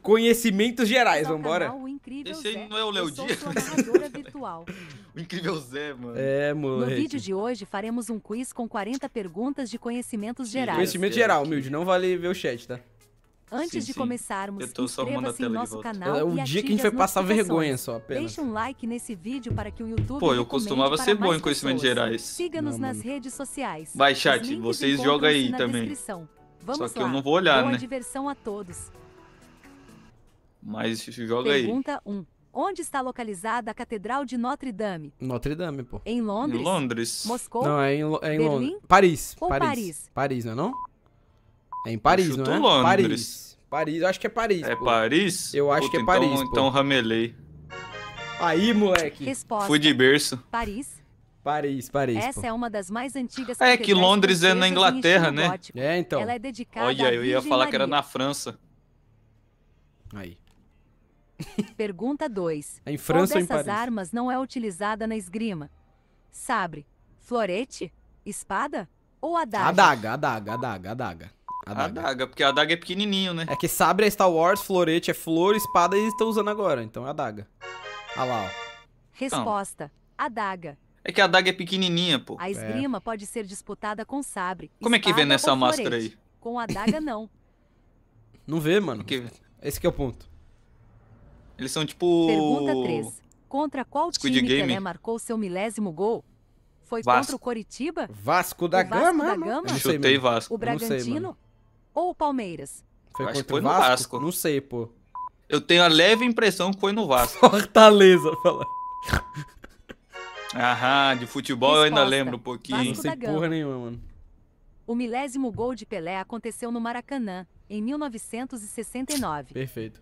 Conhecimentos gerais, é Meu vambora. Canal, Esse aí Zé. não é o Léo Dias. o incrível Zé, mano. É, moleque. No vídeo de hoje faremos um quiz com 40 perguntas de conhecimentos sim, gerais. Conhecimento geral, humilde, não vale ver o chat, tá? Antes sim, de sim. começarmos, inscreva-se em nosso canal é, o dia que a gente vai passar vergonha só, apenas. Deixa um like nesse vídeo para que o YouTube Pô, eu costumava ser bom em conhecimentos gerais. Siga-nos nas redes sociais. Vai, chat, vocês jogam aí também. Só que lá. eu não vou olhar, Boa né? diversão a todos. Mas joga Pergunta aí. Pergunta 1. Onde está localizada a Catedral de Notre Dame? Notre Dame, pô. Em Londres? Em Londres. Moscou? Não, é em, é em Londres. Paris. Ou Paris. Paris. Paris, não é não? É em Paris, não é? Londres. Paris. Paris, eu acho que é Paris, É pô. Paris? Eu acho Puta, que é então, Paris, Então, então ramelei. Aí, moleque. Resposta. Fui de berço. Paris. Paris, Paris. Essa pô. é uma das mais antigas. É que Londres é na Inglaterra, né? Gótico. É, então. Ela é dedicada Olha, eu ia falar Maria. que era na França. Aí. Pergunta 2. Em França Qual dessas armas não é utilizada na esgrima? Sabre, florete, espada ou adaga? Adaga, adaga, adaga, adaga. Adaga. adaga, porque a adaga é pequenininho, né? É que sabre é Star Wars, florete é flor, espada eles estão usando agora, então é adaga. Olha lá, ó. Resposta, adaga. É que a adaga é pequenininha, pô. A é. esgrima é. pode ser disputada com sabre. Como é que vê nessa máscara aí? Com adaga, não. não vê, mano. É que... Esse que é o ponto. Eles são tipo. Pergunta 3. Contra qual Squid time Game? Pelé marcou seu milésimo gol? Foi Vasco. contra o Coritiba? Vasco da, Vasco Gama, da Gama? Eu chutei Vasco. O Bragantino? Sei, ou o Palmeiras? Foi Acho contra foi o Vasco? Vasco? Não sei, pô. Eu tenho a leve impressão que foi no Vasco. Fortaleza, fala. Aham, de futebol Resposta. eu ainda lembro um pouquinho. Vasco não sei porra nenhuma, mano. O milésimo gol de Pelé aconteceu no Maracanã, em 1969. Perfeito.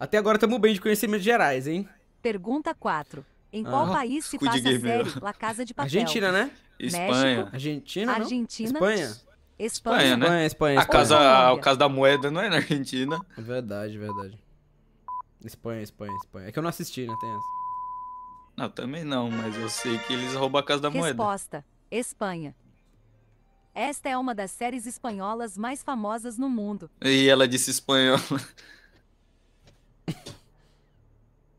Até agora estamos bem de conhecimentos gerais, hein? Pergunta 4. Em qual ah, país se passa a série La Casa de Papel? Argentina, né? Espanha. México, Argentina, não? Espanha. Espanha, Espanha, né? Espanha, Espanha, Espanha. A casa, o caso da moeda não é na Argentina. É verdade, verdade. Espanha, Espanha, Espanha. É que eu não assisti, né? Tem essa. Não, também não, mas eu sei que eles roubam a casa da Resposta, moeda. Resposta: Espanha. Esta é uma das séries espanholas mais famosas no mundo. E ela disse espanhola.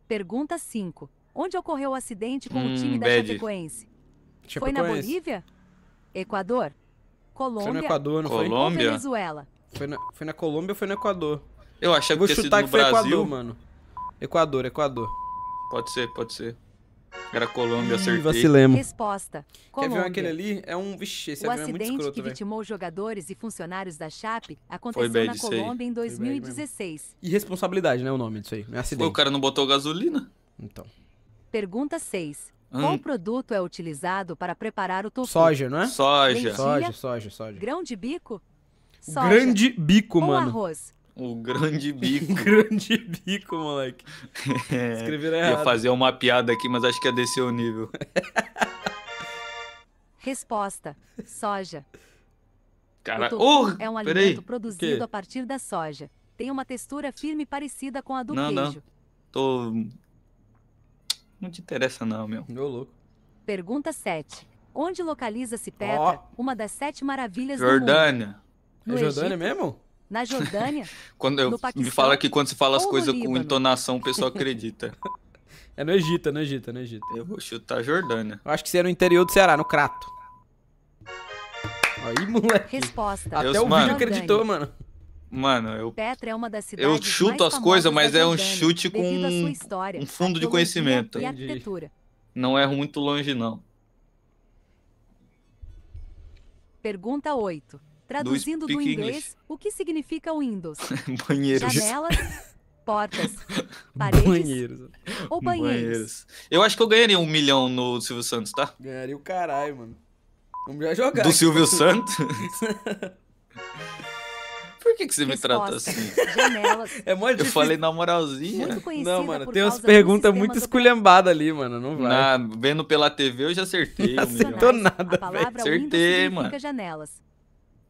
Pergunta 5. Onde ocorreu o acidente com hum, o time da Chapecoense? Chapecoense? Foi na Bolívia? Equador? Colômbia? Foi no Equador, não Colômbia? foi? Venezuela? Foi na, foi na Colômbia ou foi no Equador? Eu achei que Eu vou chutar que foi Brasil. Equador, mano. Equador, Equador. Pode ser, pode ser. Era Colômbia, acertei. Vacilemos. Resposta. Colômbia. Quer ver aquele ali? É um. Vixe, esse o avião é muito escroto, O acidente que vitimou jogadores e funcionários da Chape aconteceu na Colômbia em 2016. Irresponsabilidade, né? O nome disso aí. é acidente. Foi, o cara não botou gasolina. Então. Pergunta 6. Hum. Qual produto é utilizado para preparar o tofu? Soja, não é? Soja. Lentilha, soja, soja, soja. Grão de bico? Soja. Grande bico, Ou mano. arroz? O grande bico. grande bico, moleque. É, Escreveram errado. Ia fazer uma piada aqui, mas acho que ia descer o nível. Resposta: soja. Cara, o oh, é um peraí. alimento produzido a partir da soja. Tem uma textura firme parecida com a do não, queijo. Não. Tô não te interessa não, meu. Meu louco. Pergunta 7. Onde localiza-se Petra, oh. uma das sete maravilhas Jordânia. do mundo? Jordânia. É Jordânia mesmo? na Jordânia, quando eu, Paquistão, me fala que quando se fala as coisas com entonação, o pessoal acredita. é no Egito, é no Egito, é no Egito. Eu vou chutar Jordânia. Eu acho que você é no interior do Ceará, no Crato. Aí, moleque. Resposta. Até o mano, vídeo acreditou, mano. Mano, eu. Petra é uma das cidades Eu chuto as coisas, mas é um chute com história, um fundo de conhecimento. E arquitetura. Não erro é muito longe, não. Pergunta 8. Traduzindo do, do inglês, English. o que significa Windows? Banheiros. Janelas, portas, paredes banheiros. ou banheiros. banheiros. Eu acho que eu ganharia um milhão no Silvio Santos, tá? Ganharia o caralho, mano. Vamos já jogar. Do Silvio Santos? Por que, que você Resposta. me trata assim? Janelas. É mó difícil. Eu falei na moralzinha. não, mano, tem umas perguntas muito do... esculhambadas ali, mano. Não vai. Na, vendo pela TV, eu já acertei. Não acertou nada, velho. Acertei, mano. Janelas.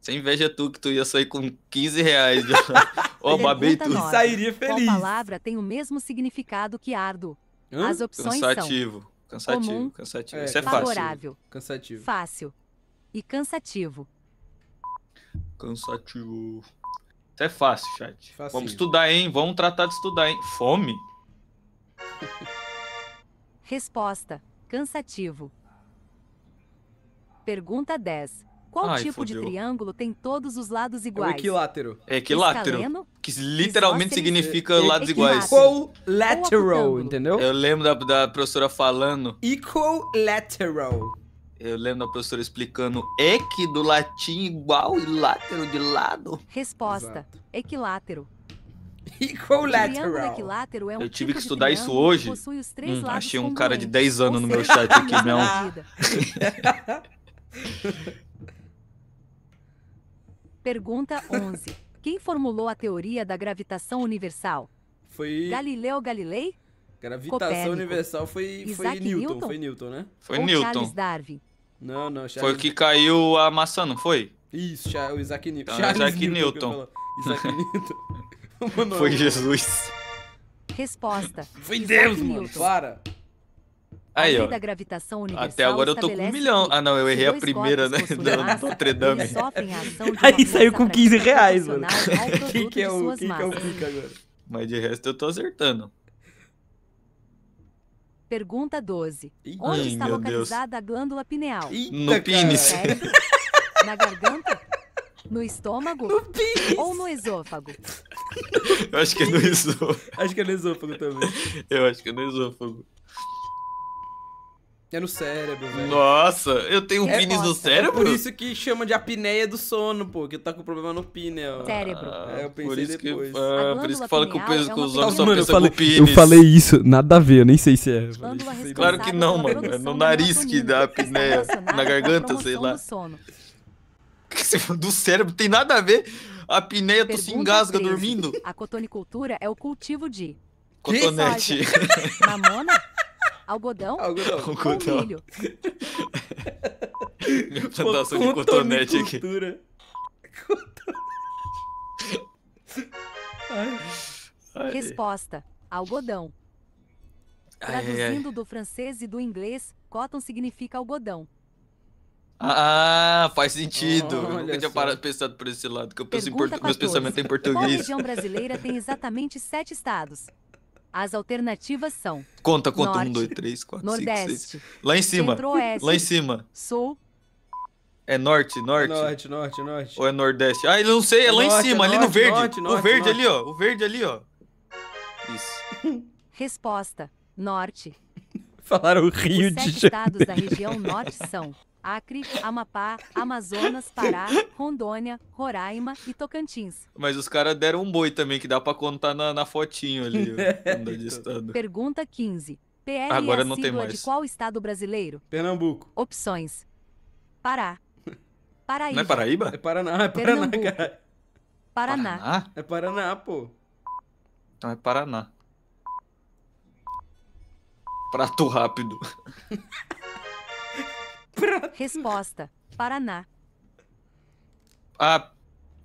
Sem inveja é tu que tu ia sair com 15 reais. Ó, oh, babei tu. Sairia feliz. Qual palavra tem o mesmo significado que ardo? Hã? As opções cansativo, são... Cansativo, comum, cansativo. É, Isso é favorável, fácil. Cansativo. Fácil e cansativo. Cansativo. Isso é fácil, chat. Facinho. Vamos estudar, hein? Vamos tratar de estudar, hein? Fome? Resposta. Cansativo. Pergunta 10. Qual Ai, tipo fodeu. de triângulo tem todos os lados iguais? É o equilátero. É equilátero. Escaleno, que literalmente significa é, lados iguais. Equilateral, entendeu? Eu lembro da, da professora falando. Equilateral. Eu lembro da professora explicando equi do latim igual e látero de lado. Resposta: Exato. equilátero. Equilateral. equilátero é um Eu tive tipo que estudar isso hoje. Hum, achei um cara de 10 anos no meu chat aqui, não. Pergunta 11. Quem formulou a teoria da gravitação universal? Foi Galileu Galilei? Gravitação Copérnico. universal foi, foi Newton, Newton, foi Newton, né? Foi Ou Newton. Charles Darwin. Não, não, Charles... Foi o que caiu a maçã, não foi? Isso, o Isaac Newton. Então, Isaac Newton. Isaac Newton. foi Jesus. Resposta. Foi Deus, Isaac mano. Newton. Para. Aí, ó. Até agora eu tô com um milhão. Ah, não, eu errei a primeira, né? Do Notre Dame. Aí saiu com 15 reais, mano. Quem é que é o que é o pica agora? Mas de resto eu tô acertando. Pergunta 12. Onde está localizada Deus. a glândula pineal? Eita, no pênis. Na garganta? No estômago? No pênis. Ou no esôfago? Eu acho que é no esôfago. acho que é no esôfago também. Eu acho que é no esôfago. É no cérebro, velho. Nossa, eu tenho é pênis no cérebro? É por isso que chama de apneia do sono, pô, que tá com problema no pneu. Cérebro. Ah, é, eu pensei por isso depois. Que, é, tá ah, por isso que fala é que, o peso com os olhos só mano, pensam falei, com Eu falei isso, nada a ver, eu nem sei se é. claro que não, mano. É no nariz que dá apneia. na garganta, sei lá. Do, sono. do cérebro, tem nada a ver. A apneia, tu se engasga 13. dormindo. A cotonicultura é o cultivo de... Cotonete. Mamona? Algodão, algodão. algodão. milho? Minha plantação de cotonete aqui. Ai. Resposta: algodão. Traduzindo ai, do francês e do inglês, cotton significa algodão. Ah, ah faz sentido. Oh, eu nunca tinha parado, pensado por esse lado, que eu penso em portu... meus pensamentos em português. A região brasileira tem exatamente sete estados? As alternativas são. Conta, conta. Norte, um, dois, três, quatro, nordeste, cinco, seis. Lá em cima. Lá em cima. Sul. É norte, norte? É norte, norte, norte. Ou é nordeste? Ah, eu não sei, é, é lá norte, em cima, é ali norte, no verde. Norte, o verde ali, ó. O verde ali, ó. Isso. Resposta: norte. Falaram Rio Os de Janeiro. Os estados da região norte são Acre, Amapá, Amazonas, Pará, Rondônia, Roraima e Tocantins. Mas os caras deram um boi também, que dá pra contar na, na fotinho ali. É então. Pergunta 15. PR Agora é não tem mais. de qual estado brasileiro? Pernambuco. Opções. Pará. Paraíba. Não é Paraíba? É Paraná, é Paraná, cara. Paraná. Paraná? É Paraná, pô. Então é Paraná. Prato rápido. Resposta: Paraná. Ah,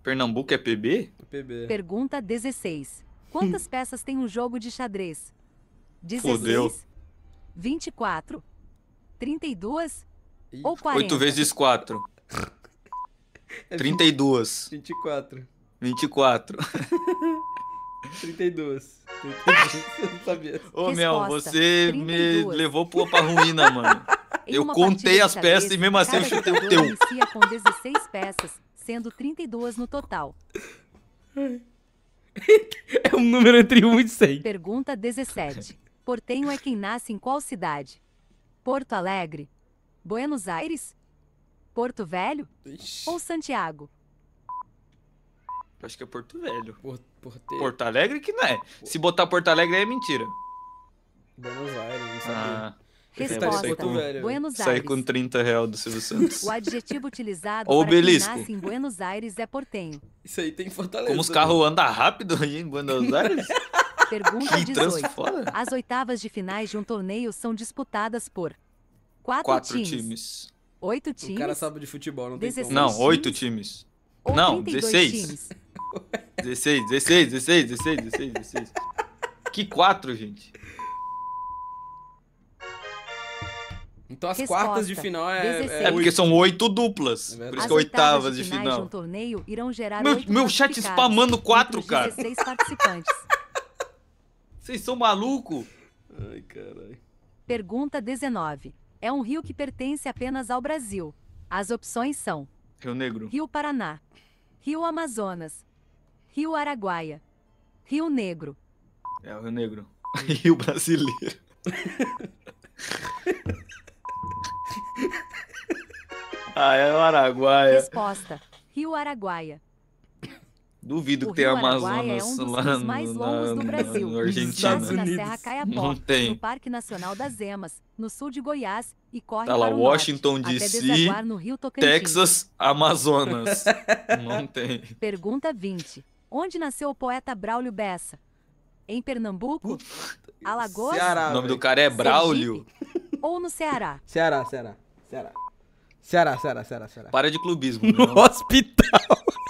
Pernambuco é PB? É PB. Pergunta 16. Quantas hum. peças tem um jogo de xadrez? 16. Fodeu. 24. 32 Ih. ou 40? 8 vezes 4. É 32. 24. 24. 32. 32. Eu não sabia. Ô, Mel, você 32. me levou pra ruína, mano. eu contei as peças e mesmo assim eu chutei o teu. inicia com 16 peças, sendo 32 no total. é um número entre 1 e 100. Pergunta 17. Portenho é quem nasce em qual cidade? Porto Alegre? Buenos Aires? Porto Velho? Ixi. Ou Santiago? acho que é Porto Velho. Por, Porto Alegre que não é. Se botar Porto Alegre é mentira. Buenos Aires, não sabia. Ah. Resposta. Tá com, Buenos Aires. Sai com 30 reais do Silvio Santos. O adjetivo utilizado Ou para quem nasce em Buenos Aires é portenho. Isso aí tem fortaleza. Como os né? carros andam rápido aí em Buenos Aires? Pergunta que 18. Foda. As oitavas de finais de um torneio são disputadas por quatro, quatro times. times. Oito times. O cara sabe de futebol, não tem como. Não, oito times. Ou não, 16. Times. 16, 16, 16, 16, 16, 16. Que quatro, gente? Então as Resposta, quartas de final é, é, é. porque são oito duplas. É por isso que é oitavas de, de final. De um torneio irão gerar meu meu chat spamando quatro, cara. participantes. Vocês são maluco? Ai, caralho. Pergunta 19. É um rio que pertence apenas ao Brasil. As opções são: Rio Negro, Rio Paraná, Rio Amazonas, Rio Araguaia, Rio Negro. É o Rio Negro. Rio Brasileiro. Ah, é o Araguaia. Resposta: Rio Araguaia. Duvido o que tenha Amazonas é um dos lá mais no, longos do Brasil. No Argentina. Nasce na Serra Caiapó, no Parque Nacional das Emas, no sul de Goiás e corre tá lá, Washington DC, Texas, Amazonas. Não tem. Pergunta 20. Onde nasceu o poeta Braulio Bessa? Em Pernambuco? Alagoas? Ceará, o nome véio. do cara é Braulio? Sergipe, ou no Ceará? Ceará, Ceará, Ceará. Ceará, Ceará, Ceará, Ceará. Para de clubismo. No hospital.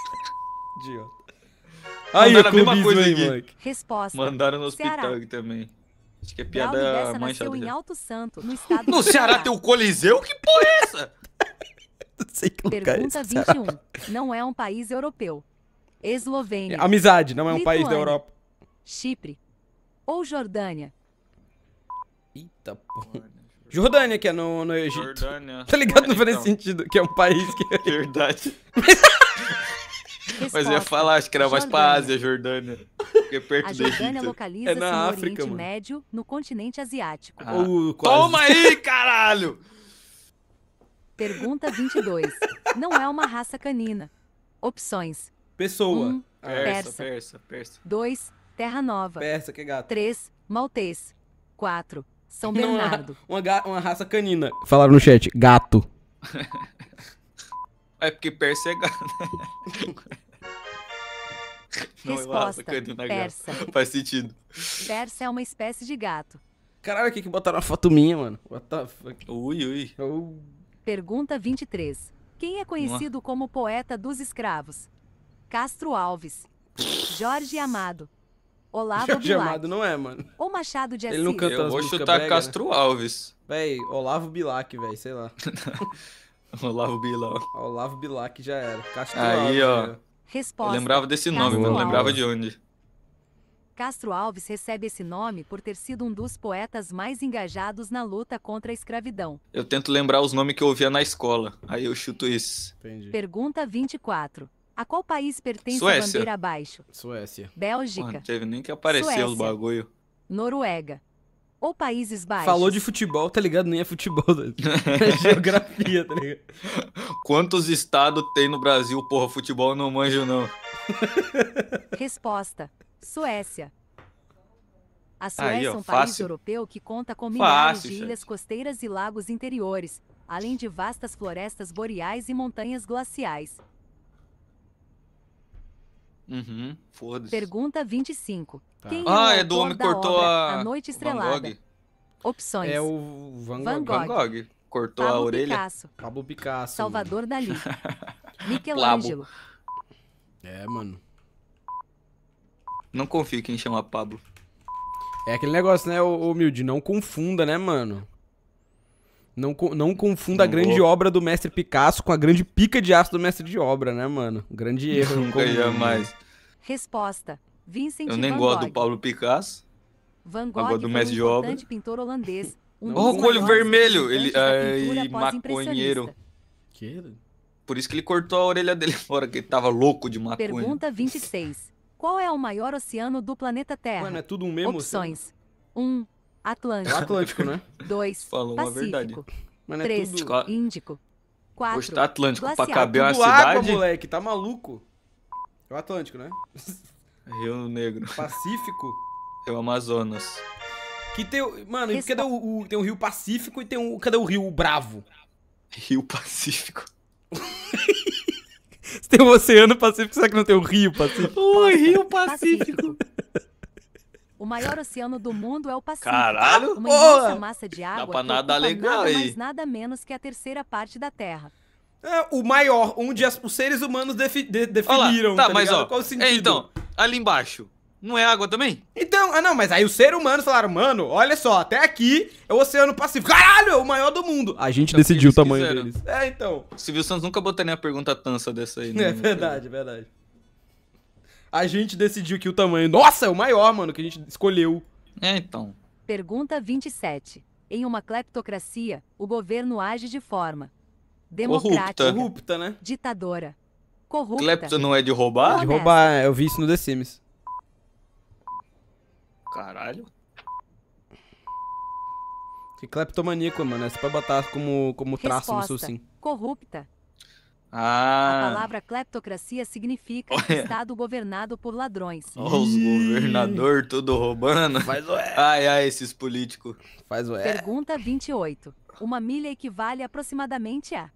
Idiota. Aí, Mandaram o clubismo aí, aqui. Resposta. Mandaram no hospital Ceará. aqui também. Acho que é piada manchada. Em Alto Santo, no estado no Ceará, Ceará tem o Coliseu? Que porra é essa? não sei que é Pergunta é esse, 21. Não é um país europeu. Eslovênia. É amizade, não é um Lituânia, país da Europa. Chipre. Ou Jordânia. Eita porra. Jordânia, que é no, no Egito. Jordânia. Tá ligado? Não faz então. sentido, que é um país que. É- Verdade. Mas eu ia falar, acho que era mais pra Ásia, Jordânia. Porque é perto a Jordânia localiza-se é na África, no Oriente mano. Médio, no continente asiático. Ah. Uh, Toma aí, caralho! Pergunta 22. Não é uma raça canina. Opções. Pessoa. Um, persa, persa, persa. 2. Terra Nova. Persa, que gato. 3. Maltês. 4. São é Bernardo. Não, uma, uma, raça canina. Falaram no chat, gato. é porque persa é gato. Não, é Resposta, canina, persa. Gato. Faz sentido. Persa é uma espécie de gato. Caralho, aqui que botaram a foto minha, mano. What the fuck? Ui, ui. Oh. Pergunta 23. Quem é conhecido Uma. como poeta dos escravos? Castro Alves. Jorge Amado. Olavo Bilac. Chamado não é, mano. Ou Machado de Assis. Ele não canta Eu vou chutar brega, Castro né? Alves. Véi, Olavo Bilac, véi, sei lá. Olavo Bilac. Olavo Bilac já era. Castro Aí, Alves. ó. Resposta. Eu lembrava desse Castro nome, mas não lembrava de onde. Castro Alves recebe esse nome por ter sido um dos poetas mais engajados na luta contra a escravidão. Eu tento lembrar os nomes que eu ouvia na escola, aí eu chuto isso. Entendi. Pergunta 24. A qual país pertence Suécia. a bandeira abaixo? Suécia. Bélgica. Mano, teve nem que aparecer os bagulho. Noruega. Ou Países Baixos. Falou de futebol, tá ligado? Nem é futebol, né? é geografia, tá ligado? Quantos estados tem no Brasil? Porra, futebol não manjo, não. Resposta. Suécia. A Suécia Aí, é ó, é um fácil. país europeu que conta com milhares fácil, de ilhas gente. costeiras e lagos interiores, além de vastas florestas boreais e montanhas glaciais. Uhum, foda-se. Pergunta 25. Tá. Quem é ah, é, do homem cortou a... a Noite Estrelada. Opções. É o Van Gogh. Van Gogh. Van Gogh. Cortou Pablo a orelha. Picasso. Pablo Picasso. Salvador mano. Dali. Michelangelo. É, mano. Não confio em quem chama Pablo. É aquele negócio, né, humilde? Não confunda, né, mano? Não, não confunda a grande obra do mestre Picasso com a grande pica de aço do mestre de obra, né, mano? Grande erro. Nunca ia mais. Resposta. Vincent Eu nem Van gosto do Paulo Picasso. Van Gogh do mestre de obra. pintor holandês. Um oh, olho vermelho. Ele, ai, maconheiro. Que? Por isso que ele cortou a orelha dele fora, que ele tava louco de maconha. Pergunta 26. Qual é o maior oceano do planeta Terra? Mano, é tudo um mesmo Opções. 1. Um, Atlântico. É o Atlântico, né? 2. Falou Pacífico. uma verdade. Mano, é Tudo... Índico. 4. Poxa, tá Atlântico Glacial. pra caber uma cidade. moleque, tá maluco. É o Atlântico, né? Rio Negro. Pacífico. É o Amazonas. Que tem, mano, Respo... cadê o, o, tem o Rio Pacífico e tem o cadê o Rio Bravo? Rio Pacífico. Se tem o Oceano Pacífico, será que não tem o Rio Pacífico? O Rio Pacífico. O maior oceano do mundo é o Pacífico. Caralho, Uma porra! massa de água Dá pra nada legal nada aí. mais nada menos que a terceira parte da Terra. É, o maior, onde as, os seres humanos defi, de, definiram, tá, tá mas, ligado? Ó, Qual o é, sentido? É, então, ali embaixo, não é água também? Então, ah não, mas aí os seres humanos falaram, mano, olha só, até aqui é o Oceano Pacífico. Caralho, é o maior do mundo. A gente decidiu o tamanho quiseram. deles. É, então. O Silvio Santos nunca botaria nenhuma pergunta tansa dessa aí. É né? É verdade, é verdade a gente decidiu que o tamanho. Nossa, é o maior, mano, que a gente escolheu. É, então. Pergunta 27. Em uma cleptocracia, o governo age de forma democrática, corrupta, né? ditadora, corrupta. Clepto não é de roubar? Honesta. É de roubar, é, eu vi isso no The Sims. Caralho. Que cleptomaníaco, mano. É só pra botar como, como traço Resposta, no seu sim. Corrupta. Ah. A palavra cleptocracia significa Olha. Estado governado por ladrões. Oh, os governador tudo roubando. Faz ué. Ai, ai, esses políticos. Faz o é. Pergunta 28. Uma milha equivale aproximadamente a...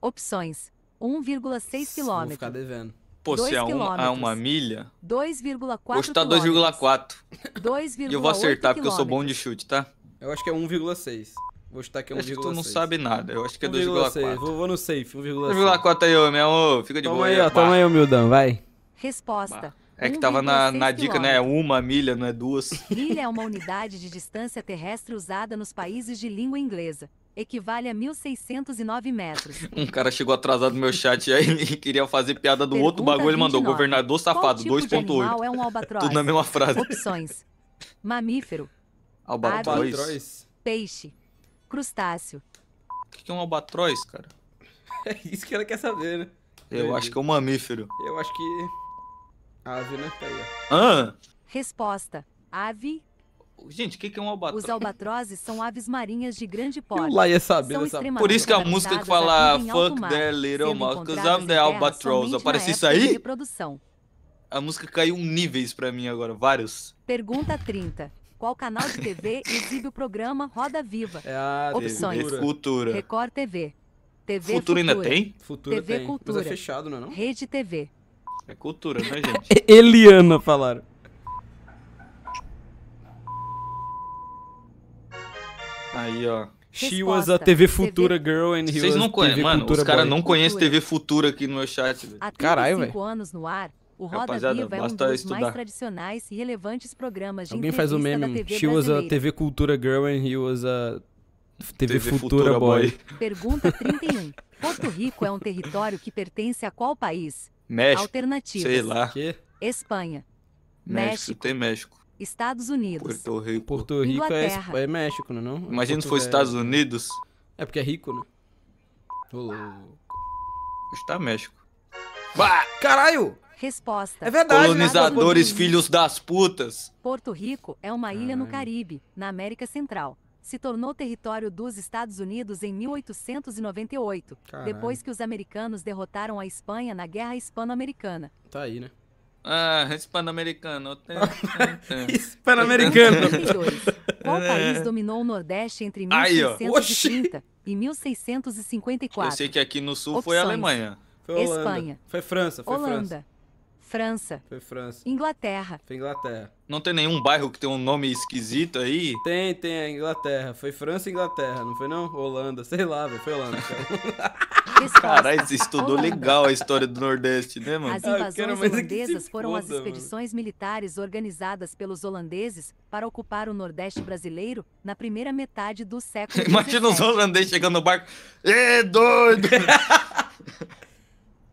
Opções. 1,6 quilômetros. Vou ficar devendo. Pô, se é uma, a é uma milha... 2,4 Hoje tá 2,4. 2,8 E eu vou acertar, porque eu sou bom de chute, tá? Eu acho que é 1,6. Vou chutar aqui 1,6. Acho que tu não sabe nada. Eu acho que é 2,4. Vou, vou no safe, 1,6. 1,4 aí, ô, meu amor. Fica de toma boa aí. Ó, toma aí, humildão, vai. Resposta. Bah. É que tava na, na dica, né? Uma milha, não é duas. Milha é uma unidade de distância terrestre usada nos países de língua inglesa. Equivale a 1.609 metros. um cara chegou atrasado no meu chat e aí queria fazer piada do Pergunta outro bagulho. Ele mandou governador safado, tipo 2.8. é um Tudo na mesma frase. Opções. Mamífero. Albatroz. Peixe crustáceo. O que, que é um albatroz, cara? é isso que ela quer saber, né? Eu acho que é um mamífero. Eu acho que. Ave, né? Tá aí. Ah! Resposta: Ave. Gente, o que, que é um albatroz? Os albatrozes são aves marinhas de grande porte. lá ia saber, são Por isso que a música que fala Fuck the little mouse, cause I'm the albatross Aparece isso aí? A música caiu níveis pra mim agora, vários. Pergunta 30. Qual canal de TV exibe o programa Roda Viva? É a Opções. Cultura. Cultura. Record TV. TV Futura Futura. ainda tem? Futura TV tem, Cultura. mas é fechado, não é não? Rede TV. É cultura, né, gente? Eliana, falaram. Aí, ó. She was a TV Futura TV... girl and he Vocês não conhecem, mano, os caras não conhecem TV Futura aqui no meu chat. Há Caralho, velho. anos no ar, o Roda Rapaziada, Viva é um dos estudar. mais tradicionais e relevantes programas de Alguém faz o meme, TV she was a TV Cultura Girl and he was a TV, TV Futura, Futura Boy. Pergunta 31. Porto Rico é um território que pertence a qual país? México. Alternativas. Sei lá. Espanha. México. México. Tem México. Estados Unidos. Porto Rico. Porto Rico é, é México, né, não é? Imagina se fosse é... Estados Unidos. É porque é rico, né? Ô, louco. Está México. Bah! Caralho! Resposta. É verdade. Né? Colonizadores, filhos das putas. Porto Rico é uma ilha no ah. Caribe, na América Central. Se tornou território dos Estados Unidos em 1898, Caralho. depois que os americanos derrotaram a Espanha na Guerra Hispano-Americana. Tá aí, né? Ah, hispano-americano. hispano-americano. Qual é. país dominou o Nordeste entre 1630 Aí, e 1654? Eu sei que aqui no Sul Opções. foi a Alemanha. Foi Holanda. Espanha. Foi França, foi Holanda. França. França. Foi França. Inglaterra. Foi Inglaterra. Não tem nenhum bairro que tem um nome esquisito aí? Tem, tem, a é Inglaterra. Foi França e Inglaterra, não foi não? Holanda, sei lá, velho, foi Holanda. Caralho, você estudou Holanda. legal a história do Nordeste, né, mano? As ah, invasões é holandesas foram foda, as expedições mano. militares organizadas pelos holandeses para ocupar o Nordeste brasileiro na primeira metade do século XVII. Imagina os holandeses chegando no barco. Ê, é doido!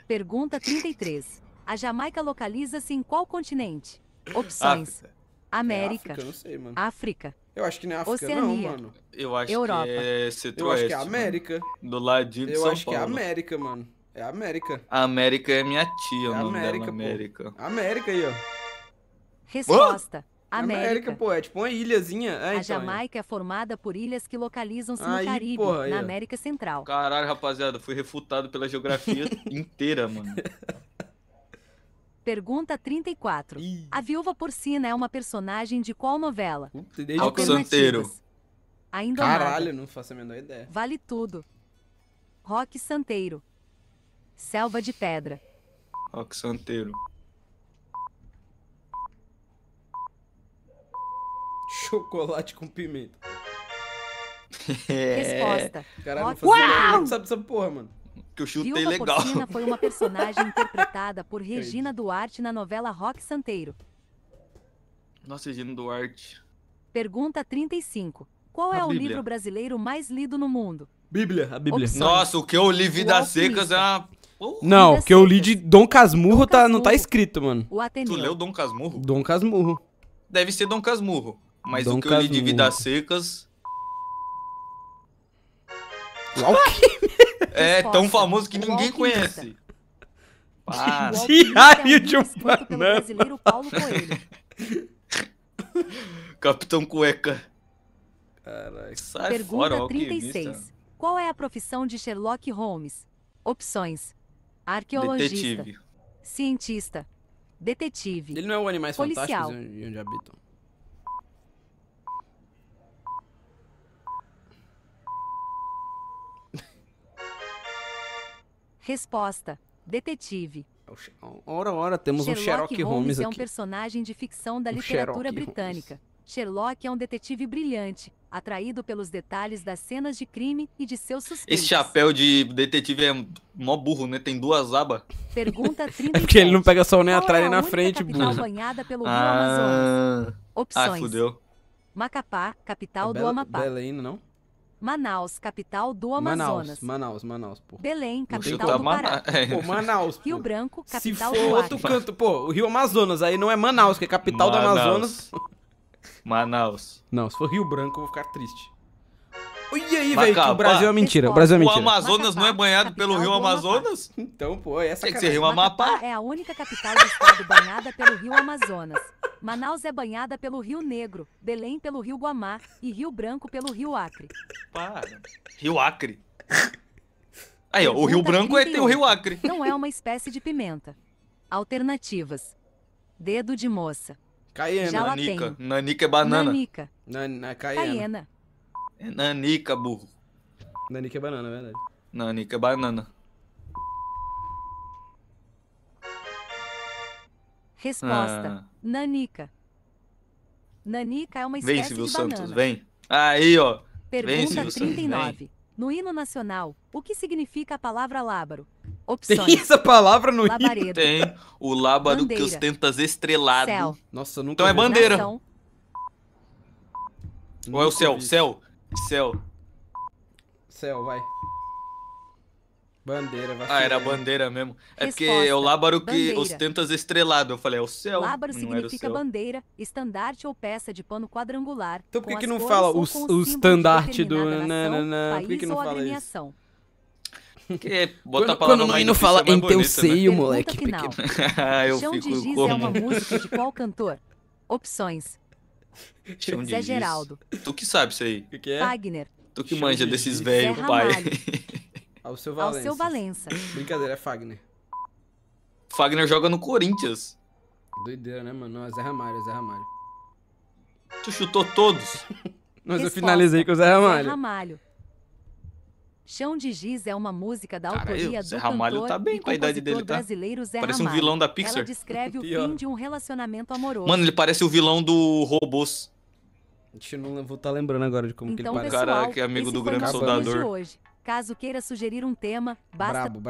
Pergunta 33. A Jamaica localiza-se em qual continente? Opções. África. América. É África, não sei, mano. África. Eu acho que não é África, Oceania. não, mano. Eu acho Europa. que é Eu acho que é América. Mano. Do ladinho de Eu São acho que é América, mano. É América. A América é minha tia, é, é América, dela, América. América aí, ó. Resposta. Oh! América. América, pô, é tipo uma ilhazinha. É, a então, é. Jamaica é. é formada por ilhas que localizam-se no Caribe, porra, na América Central. Caralho, rapaziada, fui refutado pela geografia inteira, mano. Pergunta 34. Ih. A viúva porcina é uma personagem de qual novela? Rock Santeiro. Ainda Caralho, nada. não faço a menor ideia. Vale tudo. Rock Santeiro. Selva de Pedra. Rock Santeiro. Chocolate com pimenta. Resposta. Caralho, Rock... não faço Uau! Não sabe essa porra, mano que eu chutei Viúva legal. Porcina foi uma personagem interpretada por é Regina Duarte na novela Rock Santeiro. Nossa, Regina Duarte. Pergunta 35. Qual a é Bíblia. o livro brasileiro mais lido no mundo? Bíblia, a Bíblia. Opções. Nossa, o que eu li Vidas Secas é uma... não, o que eu li de Dom Casmurro, Dom Casmurro. Tá, não tá escrito, mano. O Tu leu Dom Casmurro? Dom Casmurro. Deve ser Dom Casmurro. Mas Dom o que Casmurro. eu li de Vidas Secas É, tão famoso que ninguém conhece. Para. Diário de um banana. Capitão Cueca. Caralho, sai Pergunta fora, 36. Qual é a profissão de Sherlock Holmes? Opções. Arqueologista. Detetive. Cientista. Detetive. Ele não é o Animais policial. Fantásticos onde habitam. Resposta: Detetive. Ora, ora, temos Sherlock um Sherlock Holmes, é Holmes aqui. é um personagem de ficção da literatura Sherlock britânica. Holmes. Sherlock é um detetive brilhante, atraído pelos detalhes das cenas de crime e de seus suspeitos. Esse chapéu de detetive é mó burro, né? Tem duas abas. Pergunta 30. é porque ele não pega sol nem é atrás nem na frente, burro. banhada pelo ah... Rio Amazonas. Ah, Opções. Ah, fudeu. Macapá, capital é do Amapá. Belém, não? Manaus, capital do Amazonas. Manaus, Manaus, Manaus, pô. Belém, capital do Pará. Mana... É. Pô, Manaus. Pô. Rio Branco, capital Se for do outro canto, pô, o Rio Amazonas, aí não é Manaus, que é capital Manaus. do Amazonas. Manaus. Não, se for Rio Branco, eu vou ficar triste. E aí, velho, que o Brasil é mentira. O Brasil é mentira. O Amazonas não é banhado pelo rio Amazonas? Então, pô, é essa Tem que rio Amapá. é a única capital do estado banhada pelo rio Amazonas. Manaus é banhada pelo Rio Negro, Belém pelo Rio Guamá e Rio Branco pelo Rio Acre. Para. Rio Acre. Aí, ó, o Rio Branco é, tem o Rio Acre. Não é uma espécie de pimenta. Alternativas. Dedo de moça. Caiena. Nanica. Nanica é banana. Nanica. Na, na caiena. caiena. É nanica, burro. Nanica é banana, é verdade. Nanica é banana. Resposta: ah. Nanica. Nanica é uma espécie vem, Silvio de banana. Santos, vem. Aí, ó. Pergunta vem, 39. vem. No hino nacional, o que significa a palavra lábaro? Opções. Tem essa palavra no labaredo. hino? Tem. O lábaro bandeira. que ostenta estrelado. Céu. Nossa, nunca Então é bandeira. Nação. Ou é o céu? Céu? Céu. Céu, vai. Bandeira, vai. Ah, era né? bandeira mesmo. É porque é o lábaro que ostenta as estreladas. Eu falei, é o céu. Lábaro significa bandeira, estandarte ou peça de pano quadrangular. Então por que, que não fala o, o estandarte do. Nação, nanana, por que, que não fala isso? Porque bota quando, a palavra quando no não fala em teu seio, né? moleque. Porque... Ah, eu Chão fico de Giz é uma música de qual cantor? Opções: Chão Zé Geraldo. Tu que sabe isso aí? O que, que é? Wagner. Tu que Chão manja de desses velhos, pai. Ao seu Valença. Ao seu Valença. Brincadeira, é Fagner. Fagner joga no Corinthians. Doideira, né, mano? Não, é Zé Ramalho, é Zé Ramalho. Tu chutou todos? Mas Resposta. eu finalizei com o Zé Ramalho. Zé Ramalho. Chão de Giz é uma música da Cara, autoria eu, Zé do cantor tá bem com a idade dele, tá? brasileiro Zé Parece Ramalho. um vilão da Pixar. Ela descreve o fim de um relacionamento amoroso. Mano, ele parece o vilão do Robôs. A gente não vou estar tá lembrando agora de como então, que ele então, parece. O cara que é amigo do grande soldador. Hoje. Caso queira sugerir um tema, basta... Brabo, brabo.